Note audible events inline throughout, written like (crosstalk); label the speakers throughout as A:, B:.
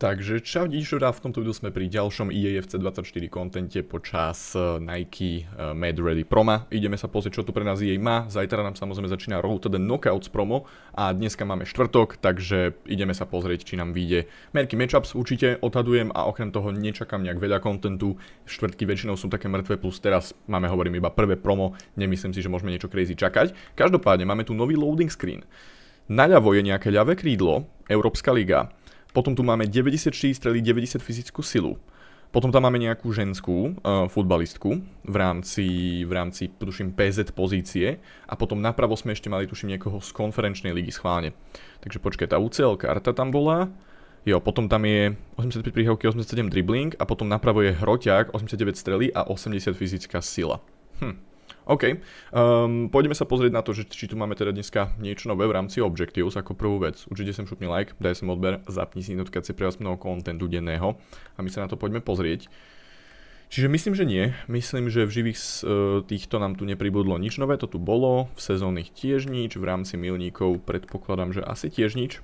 A: Takže čau Dišura, v tomto videu sme pri ďalšom iefc 24 kontente počas e, Nike e, Mad Ready Proma. Ideme sa pozrieť, čo tu pre nás EA má. Zajtra nám samozrejme začína Road to the Knockouts promo a dneska máme štvrtok, takže ideme sa pozrieť, či nám vyjde merky matchups určite, odhadujem a okrem toho nečakám nejak veľa kontentu. Štvrtky väčšinou sú také mŕtve, plus teraz máme, hovorím, iba prvé promo, nemyslím si, že môžeme niečo crazy čakať. Každopádne máme tu nový loading screen. Naľavo je nejaké ľavé krídlo, Európska liga potom tu máme 94 strely, 90 fyzickú silu. Potom tam máme nejakú ženskú uh, futbalistku v rámci, v rámci, tuším, PZ pozície. A potom napravo sme ešte mali, tuším, niekoho z konferenčnej ligy schválne. Takže počkaj, tá UCL karta tam bola. Jo, potom tam je 85 prihrávky, 87 dribbling a potom napravo je hroťák, 89 strely a 80 fyzická sila. Hm. OK, um, poďme sa pozrieť na to, že či tu máme teda dneska niečo nové v rámci Objectives ako prvú vec. Určite sem šupni like, daj sem odber, zapni si notifikácie pre vás mnoho kontentu denného a my sa na to poďme pozrieť. Čiže myslím, že nie. Myslím, že v živých e, týchto nám tu nepribudlo nič nové, to tu bolo, v sezónnych tiež nič, v rámci milníkov predpokladám, že asi tiež nič.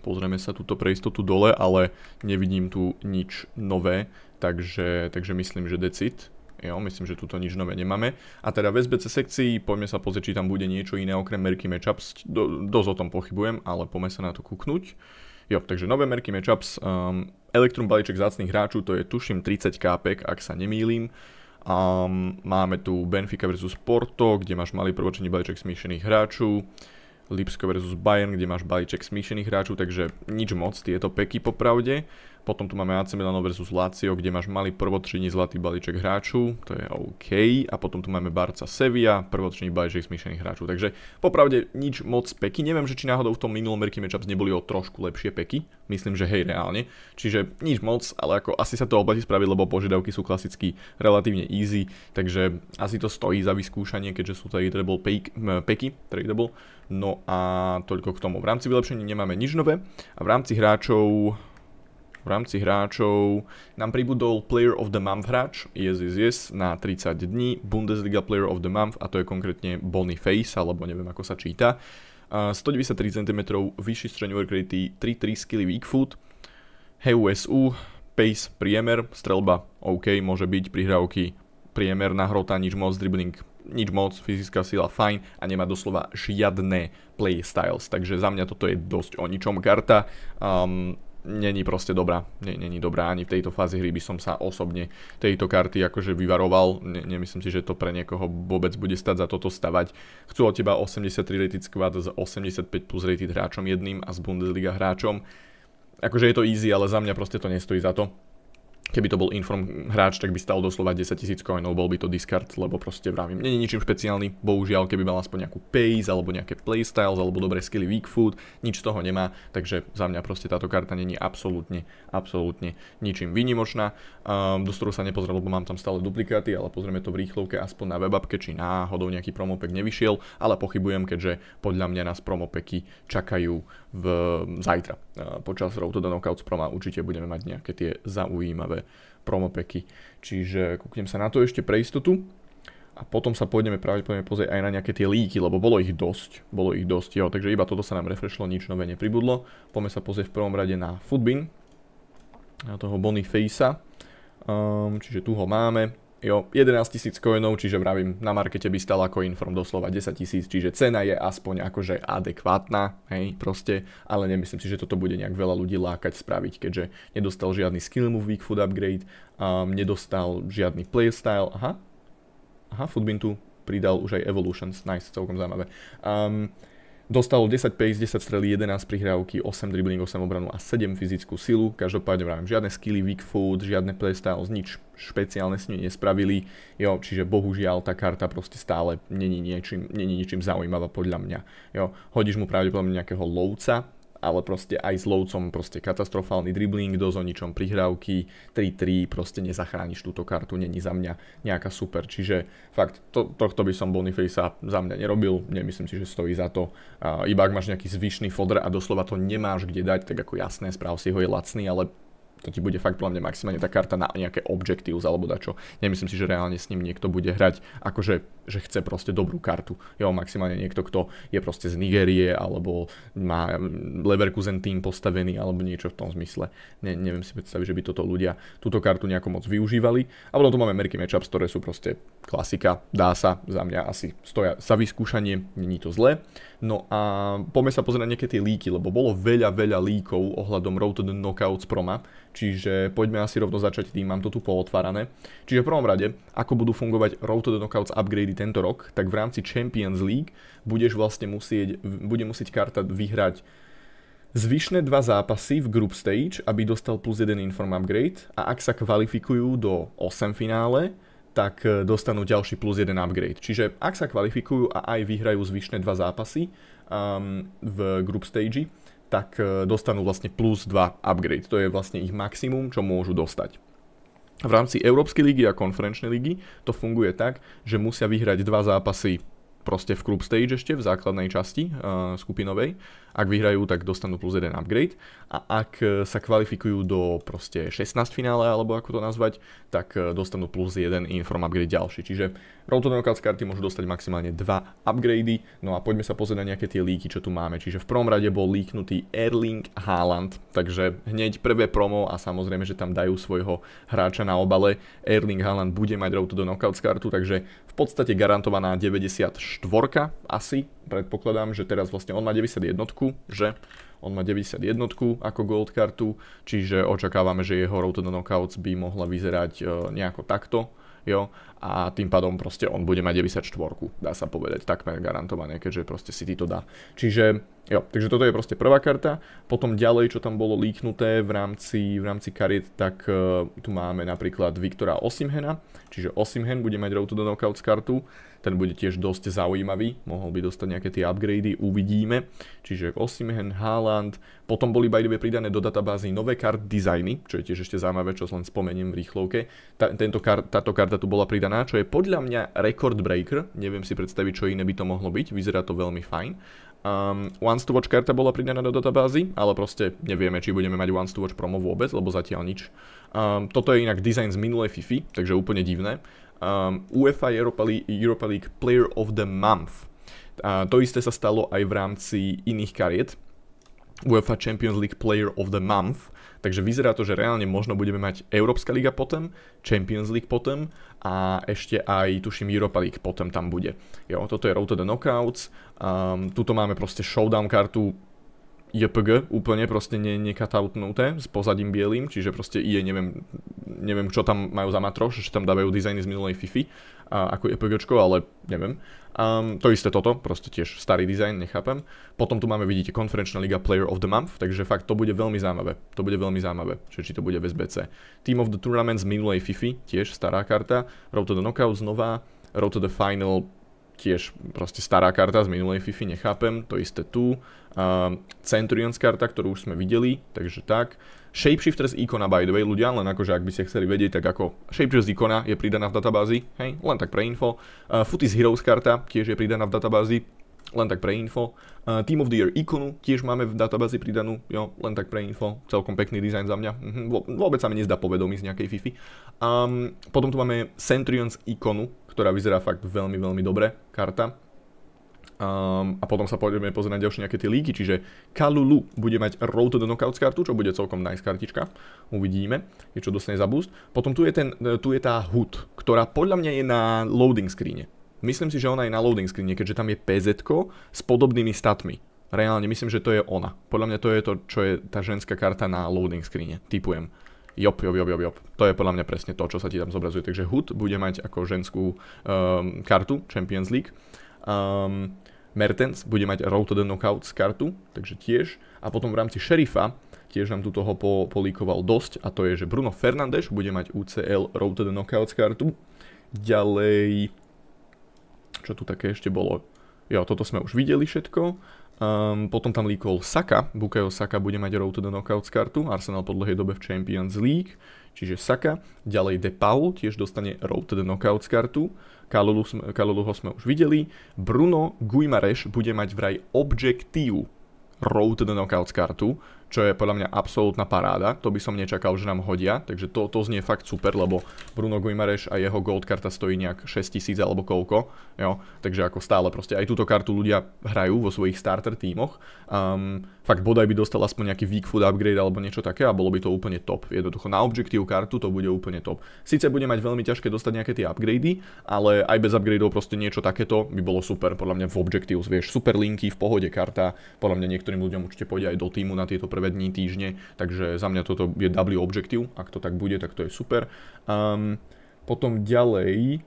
A: Pozrieme sa túto pre istotu dole, ale nevidím tu nič nové, takže, takže myslím, že decit. Jo, myslím, že tuto nič nové nemáme. A teda v SBC sekcii, poďme sa pozrieť, či tam bude niečo iné okrem merky matchups. Do, dosť o tom pochybujem, ale poďme sa na to kúknuť. Jo, takže nové merky matchups, um, Electrum balíček zácných hráčov, to je tuším 30 kápek, ak sa nemýlim. Um, máme tu Benfica vs Porto, kde máš malý prvočený balíček smíšených hráčov. Lipsko versus Bayern, kde máš balíček smíšených hráčov, takže nič moc, tieto peky popravde. Potom tu máme AC Milano versus Lazio, kde máš malý prvotřední zlatý balíček hráčov, to je OK. A potom tu máme Barca Sevilla, prvotřední balíček smíšených hráčov. Takže popravde nič moc peky. Neviem, že či náhodou v tom minulom Merky Matchups neboli o trošku lepšie peky. Myslím, že hej, reálne. Čiže nič moc, ale ako asi sa to oblatí spraviť, lebo požiadavky sú klasicky relatívne easy, takže asi to stojí za vyskúšanie, keďže sú tady tradable peky, peky tradable. No a toľko k tomu. V rámci vylepšení nemáme nič nové a v rámci hráčov v rámci hráčov nám pribudol Player of the Month hráč, yes, yes, yes, na 30 dní, Bundesliga Player of the Month, a to je konkrétne Boniface, alebo neviem ako sa číta. 193 cm, vyšší streňové kredity, 3-3 skilly weak foot, HUSU, pace priemer, strelba OK, môže byť, prihrávky priemer nahrota, hrota, nič moc, dribbling nič moc, fyzická sila fajn a nemá doslova žiadne playstyles, takže za mňa toto je dosť o ničom karta. Um, není proste dobrá. Není dobrá ani v tejto fázi hry by som sa osobne tejto karty akože vyvaroval. nemyslím si, že to pre niekoho vôbec bude stať za toto stavať. Chcú od teba 83 rated squad s 85 plus rated hráčom jedným a s Bundesliga hráčom. Akože je to easy, ale za mňa proste to nestojí za to. Keby to bol inform hráč, tak by stal doslova 10 tisíc coinov, bol by to discard, lebo proste vravím, nie je ničím špeciálny, bohužiaľ, keby mal aspoň nejakú pace, alebo nejaké playstyles, alebo dobré skilly weak food, nič z toho nemá, takže za mňa proste táto karta není absolútne, absolútne ničím výnimočná, um, do ktorú sa nepozrel, lebo mám tam stále duplikáty, ale pozrieme to v rýchlovke aspoň na webapke, či náhodou nejaký promopek nevyšiel, ale pochybujem, keďže podľa mňa nás promopeky čakajú v, zajtra počas Road to Knockouts proma určite budeme mať nejaké tie zaujímavé promopeky. Čiže kúknem sa na to ešte pre istotu a potom sa pôjdeme pravdepodobne pozrieť aj na nejaké tie líky, lebo bolo ich dosť, bolo ich dosť, jo, takže iba toto sa nám refreshlo, nič nové nepribudlo. Poďme sa pozrieť v prvom rade na Foodbin, na toho Boniface'a, um, čiže tu ho máme, Jo, 11 tisíc coinov, čiže vravím, na markete by stala coinform doslova 10 tisíc, čiže cena je aspoň akože adekvátna, hej, proste, ale nemyslím si, že toto bude nejak veľa ľudí lákať spraviť, keďže nedostal žiadny skill move weak food upgrade, um, nedostal žiadny playstyle, aha, aha, Foodbin tu pridal už aj evolutions, nice, celkom zaujímavé. Um, Dostal 10 pace, 10 strely, 11 prihrávky, 8 dribbling, 8 obranu a 7 fyzickú silu. Každopádne vravím, žiadne skilly, weak food, žiadne playstyles, nič špeciálne s ním nespravili. Jo, čiže bohužiaľ tá karta proste stále není niečím, není ničím zaujímavá podľa mňa. Jo, hodíš mu pravdepodobne nejakého lovca, ale proste aj s lovcom proste katastrofálny dribbling, dosť o ničom prihrávky, 3-3, proste nezachrániš túto kartu, není za mňa nejaká super. Čiže fakt, to, tohto by som Boniface za mňa nerobil, nemyslím si, že stojí za to. iba ak máš nejaký zvyšný fodr a doslova to nemáš kde dať, tak ako jasné, správ si ho je lacný, ale to ti bude fakt podľa mňa maximálne tá karta na nejaké objectives alebo dačo. Nemyslím si, že reálne s ním niekto bude hrať akože že chce proste dobrú kartu. Jo, maximálne niekto, kto je proste z Nigérie alebo má Leverkusen tým postavený alebo niečo v tom zmysle. Ne, neviem si predstaviť, že by toto ľudia túto kartu nejako moc využívali. A potom tu máme merky matchups, ktoré sú proste klasika, dá sa, za mňa asi stoja sa vyskúšanie, není to zlé. No a poďme sa pozrieť na nejaké tie líky, lebo bolo veľa, veľa líkov ohľadom Road to the Knockouts Proma, čiže poďme asi rovno začať tým, mám to tu pootvárané. Čiže v prvom rade, ako budú fungovať Road to the Knockouts upgrady tento rok, tak v rámci Champions League budeš vlastne musieť, bude musieť karta vyhrať Zvyšné dva zápasy v group stage, aby dostal plus jeden inform upgrade a ak sa kvalifikujú do 8 finále, tak e, dostanú ďalší plus jeden upgrade. Čiže ak sa kvalifikujú a aj vyhrajú zvyšné dva zápasy um, v group stage, tak e, dostanú vlastne plus 2 upgrade. To je vlastne ich maximum, čo môžu dostať. V rámci Európskej ligy a konferenčnej ligy to funguje tak, že musia vyhrať dva zápasy proste v group stage ešte, v základnej časti uh, skupinovej ak vyhrajú, tak dostanú plus jeden upgrade a ak e, sa kvalifikujú do proste 16 finále, alebo ako to nazvať, tak e, dostanú plus jeden inform upgrade ďalší. Čiže Road to karty môžu dostať maximálne 2 upgrady. No a poďme sa pozrieť na nejaké tie líky, čo tu máme. Čiže v prvom rade bol líknutý Erling Haaland, takže hneď prvé promo a samozrejme, že tam dajú svojho hráča na obale. Erling Haaland bude mať Road to Knockouts kartu, takže v podstate garantovaná 94 asi. Predpokladám, že teraz vlastne on má 91 že on má 91 ako gold kartu, čiže očakávame, že jeho Road to the Knockouts by mohla vyzerať e, nejako takto, jo, a tým pádom proste on bude mať 94, dá sa povedať, takmer garantované, keďže proste City to dá. Čiže, jo, takže toto je proste prvá karta, potom ďalej, čo tam bolo líknuté v rámci, v rámci kariet, tak uh, tu máme napríklad Viktora Osimhena, čiže Osimhen bude mať Road to the Knockouts kartu, ten bude tiež dosť zaujímavý, mohol by dostať nejaké tie upgrady, uvidíme. Čiže Osimhen, Haaland, potom boli by pridané do databázy nové kart dizajny, čo je tiež ešte zaujímavé, čo len spomeniem v rýchlovke. Tá, tento kar, táto karta tu bola pridaná, čo je podľa mňa record breaker, neviem si predstaviť, čo iné by to mohlo byť, vyzerá to veľmi fajn. Um, Once to Watch karta bola pridaná do databázy, ale proste nevieme, či budeme mať Once to Watch promo vôbec, lebo zatiaľ nič. Um, toto je inak dizajn z minulej Fifi, takže úplne divné um, UEFA Europa League, Europa League Player of the Month. A to isté sa stalo aj v rámci iných kariet. UEFA Champions League Player of the Month. Takže vyzerá to, že reálne možno budeme mať Európska liga potom, Champions League potom a ešte aj tuším Europa League potom tam bude. Jo, toto je Road to the Knockouts. Um, tuto máme proste showdown kartu JPG úplne proste ne, nekatautnuté s pozadím bielým, čiže proste je, neviem, neviem čo tam majú za matroš, že tam dávajú dizajny z minulej Fifi a, ako JPGčko, ale neviem. Um, to isté toto, proste tiež starý dizajn, nechápem. Potom tu máme, vidíte, konferenčná liga Player of the Month, takže fakt to bude veľmi zaujímavé. To bude veľmi zaujímavé, že či to bude v SBC. Team of the Tournament z minulej Fifi, tiež stará karta. Road to the knockout znova. Road to the Final, tiež proste stará karta z minulej FIFA, nechápem, to isté tu. Uh, Centurions karta, ktorú už sme videli, takže tak. Shapeshifter z ikona, by the way, ľudia, len akože ak by ste chceli vedieť, tak ako Shapeshifter z ikona je pridaná v databázi, hej, len tak pre info. Uh, Footies Heroes karta tiež je pridaná v databázi, len tak pre info. Uh, Team of the Year ikonu tiež máme v databázi pridanú, jo, len tak pre info. Celkom pekný dizajn za mňa. Mhm, vôbec sa mi nezdá povedomí z nejakej Fify. Um, potom tu máme Centurions ikonu, ktorá vyzerá fakt veľmi, veľmi dobre, karta. Um, a potom sa poďme pozrieť na ďalšie nejaké tie líky, čiže Kalulu bude mať Road to the Knockouts kartu, čo bude celkom nice kartička, uvidíme, je čo dostane za boost. Potom tu je, ten, e, tu je tá HUD, ktorá podľa mňa je na loading screene. Myslím si, že ona je na loading screene, keďže tam je PZ s podobnými statmi. Reálne myslím, že to je ona. Podľa mňa to je to, čo je tá ženská karta na loading screene, typujem. Jop, jop, jop, jop, jop. To je podľa mňa presne to, čo sa ti tam zobrazuje. Takže Hood bude mať ako ženskú um, kartu Champions League. Um, Mertens bude mať Road to the Knockouts kartu, takže tiež. A potom v rámci šerifa tiež nám tu toho po, políkoval dosť a to je, že Bruno Fernandes bude mať UCL Road to the Knockouts kartu. Ďalej, čo tu také ešte bolo? jo, toto sme už videli všetko. Um, potom tam líkol Saka, Bukayo Saka bude mať road to the knockouts kartu, Arsenal po dlhej dobe v Champions League, čiže Saka. Ďalej De Paul tiež dostane road to the knockouts kartu, Kalulu, ho sme už videli. Bruno Guimareš bude mať vraj objektív road to the knockouts kartu, čo je podľa mňa absolútna paráda. To by som nečakal, že nám hodia, takže to, to znie fakt super, lebo Bruno Guimareš a jeho gold karta stojí nejak 6000 alebo koľko, jo, takže ako stále proste aj túto kartu ľudia hrajú vo svojich starter tímoch. Um, fakt bodaj by dostal aspoň nejaký weak food upgrade alebo niečo také a bolo by to úplne top. Jednoducho na objektív kartu to bude úplne top. Sice bude mať veľmi ťažké dostať nejaké tie upgrady, ale aj bez upgradeov proste niečo takéto by bolo super, podľa mňa v objektív, vieš, super linky, v pohode karta, podľa mňa niektorým ľuďom určite pôjde aj do týmu na tieto prvé prvé dní týždne, takže za mňa toto je W objective, ak to tak bude, tak to je super. Um, potom ďalej,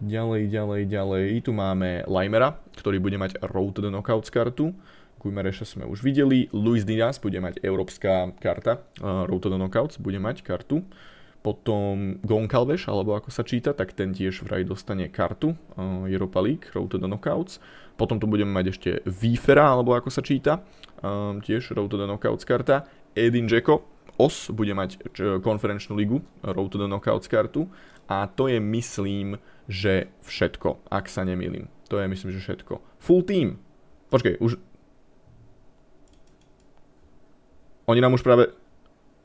A: ďalej, ďalej, ďalej, tu máme Limera, ktorý bude mať Road the Knockouts kartu, Kujmereša sme už videli, Luis Dinas bude mať európska karta, uh, Road to the Knockouts bude mať kartu, potom Goncalves, alebo ako sa číta, tak ten tiež vraj dostane kartu uh, Europa League, Road to the Knockouts, potom tu budeme mať ešte Vífera, alebo ako sa číta, um, tiež Road to the Knockouts karta. Edin Dzeko, OS, bude mať konferenčnú ligu Road to the Knockouts kartu a to je myslím, že všetko, ak sa nemýlim. To je myslím, že všetko. Full team. Počkej, už... Oni nám už práve...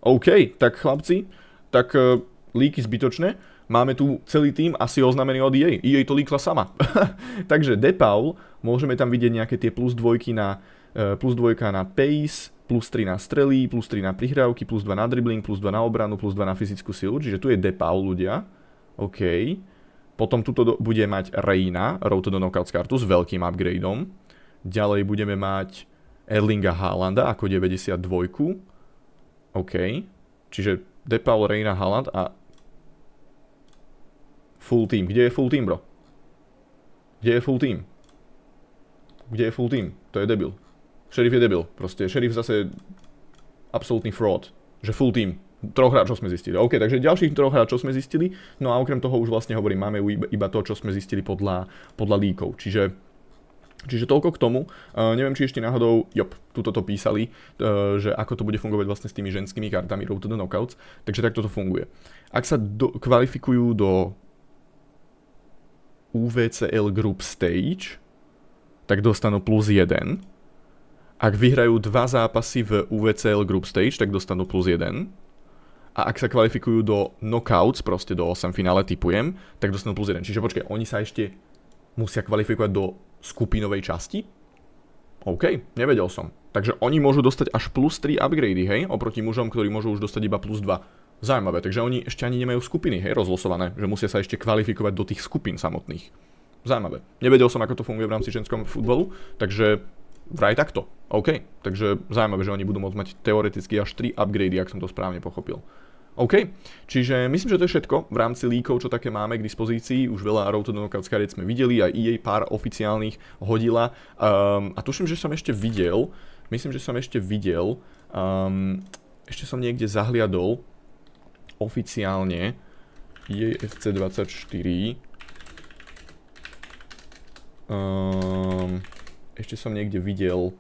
A: OK, tak chlapci, tak uh, líky zbytočné. Máme tu celý tým asi oznamený od EA. EA to líkla sama. (laughs) Takže Depaul, môžeme tam vidieť nejaké tie plus dvojky na E, plus 2 na pace, plus 3 na strely, plus 3 na prihrávky, plus 2 na dribbling, plus 2 na obranu, plus 2 na fyzickú silu, čiže tu je depau ľudia. OK. Potom tuto bude mať Reina, Road to the Knockouts kartu s veľkým upgradeom. Ďalej budeme mať Erlinga Haalanda ako 92. OK. Čiže Depaul, Reina, Haaland a full team. Kde je full team, bro? Kde je full team? Kde je full team? To je debil. Šerif je debil. Proste šerif zase absolútny fraud. Že full team. Troch hráčov sme zistili. OK, takže ďalších troch hráčov sme zistili. No a okrem toho už vlastne hovorím, máme iba to, čo sme zistili podľa, líkov. Čiže Čiže toľko k tomu. E, neviem, či ešte náhodou, jop, tuto to písali, e, že ako to bude fungovať vlastne s tými ženskými kartami Road to the Knockouts. Takže takto to funguje. Ak sa kvalifikujú do UVCL Group Stage, tak dostanú plus 1 ak vyhrajú dva zápasy v UVCL Group Stage, tak dostanú plus 1 a ak sa kvalifikujú do knockouts, proste do 8 finále typujem, tak dostanú plus 1. Čiže počkaj, oni sa ešte musia kvalifikovať do skupinovej časti? OK, nevedel som. Takže oni môžu dostať až plus 3 upgrady, hej, oproti mužom, ktorí môžu už dostať iba plus 2. Zaujímavé, takže oni ešte ani nemajú skupiny, hej, rozlosované, že musia sa ešte kvalifikovať do tých skupín samotných. Zaujímavé. Nevedel som, ako to funguje v rámci ženskom futbolu, takže vraj takto. OK, takže zaujímavé, že oni budú môcť mať teoreticky až 3 upgrady, ak som to správne pochopil. OK, čiže myslím, že to je všetko v rámci líkov, čo také máme k dispozícii. Už veľa Road to the sme videli, aj EA pár oficiálnych hodila. Um, a tuším, že som ešte videl, myslím, že som ešte videl, um, ešte som niekde zahliadol oficiálne EA FC24. Um, ešte som niekde videl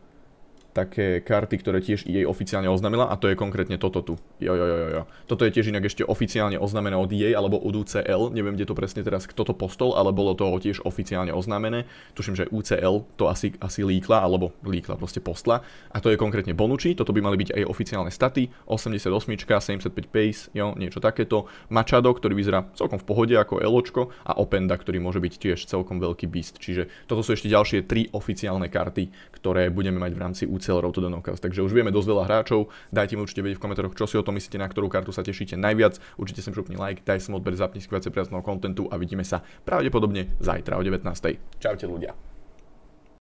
A: také karty, ktoré tiež jej oficiálne oznamila a to je konkrétne toto tu. Jo, jo, jo, jo. Toto je tiež inak ešte oficiálne oznamené od EA alebo od UCL, neviem kde to presne teraz kto to postol, ale bolo to tiež oficiálne oznámené. Tuším, že UCL to asi, asi líkla, alebo líkla proste postla. A to je konkrétne Bonucci, toto by mali byť aj oficiálne staty, 88, 75 pace, jo, niečo takéto. Machado, ktorý vyzerá celkom v pohode ako Eločko a Openda, ktorý môže byť tiež celkom veľký beast. Čiže toto sú ešte ďalšie tri oficiálne karty, ktoré budeme mať v rámci UCL cellerov to Takže už vieme dosť veľa hráčov, dajte mi určite vedieť v komentároch, čo si o tom myslíte, na ktorú kartu sa tešíte najviac. Určite sem šupni like, daj som odber, zapni skvelce priazného kontentu a vidíme sa pravdepodobne zajtra o 19. Čaute ľudia.